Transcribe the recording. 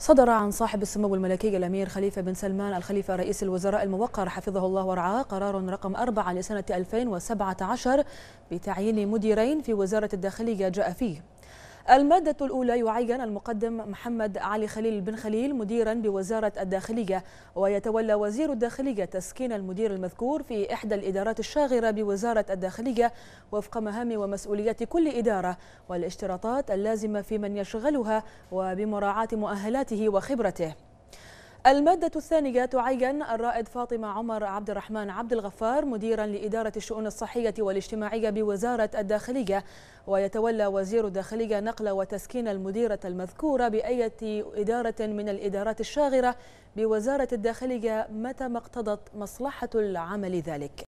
صدر عن صاحب السمو الملكي الأمير خليفة بن سلمان الخليفة رئيس الوزراء الموقر حفظه الله ورعاه قرار رقم 4 لسنة 2017 بتعيين مديرين في وزارة الداخلية جاء فيه المادة الأولى يعين المقدم محمد علي خليل بن خليل مديرا بوزارة الداخلية ويتولى وزير الداخلية تسكين المدير المذكور في إحدى الإدارات الشاغرة بوزارة الداخلية وفق مهام ومسؤوليات كل إدارة والاشتراطات اللازمة في من يشغلها وبمراعاة مؤهلاته وخبرته المادة الثانية تعين الرائد فاطمة عمر عبد الرحمن عبد الغفار مديرا لإدارة الشؤون الصحية والاجتماعية بوزارة الداخلية ويتولى وزير الداخلية نقل وتسكين المديرة المذكورة بأية إدارة من الإدارات الشاغرة بوزارة الداخلية متى ما اقتضت مصلحة العمل ذلك